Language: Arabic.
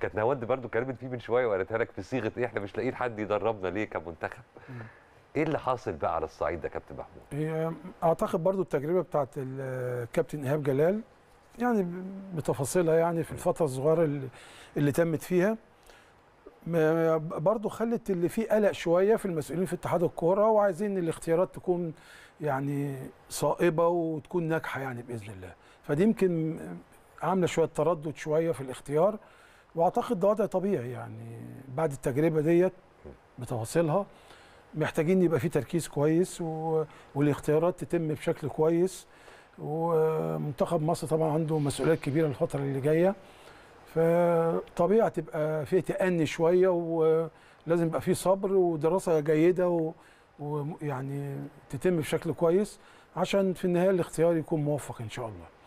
كانت نواد برضو كلمت فيه من شويه وقالتها لك في صيغه ايه احنا مش لاقيين حد يدربنا ليه كمنتخب ايه اللي حاصل بقى على الصعيد ده كابتن محمود هي اعتقد برضو التجربه بتاعت الكابتن ايهاب جلال يعني بتفاصيلها يعني في الفتره الصغيره اللي, اللي تمت فيها برضه خلت اللي فيه قلق شويه في المسؤولين في اتحاد الكوره وعايزين الاختيارات تكون يعني صائبه وتكون ناجحه يعني باذن الله فدي يمكن عامله شويه تردد شويه في الاختيار واعتقد ده وضع طبيعي يعني بعد التجربه ديت بتفاصيلها محتاجين يبقى في تركيز كويس و... والاختيارات تتم بشكل كويس ومنتخب مصر طبعا عنده مسؤوليات كبيره الفتره اللي جايه فطبيعه تبقى في تأني شويه ولازم يبقى في صبر ودراسه جيده و... تتم بشكل كويس عشان في النهايه الاختيار يكون موفق ان شاء الله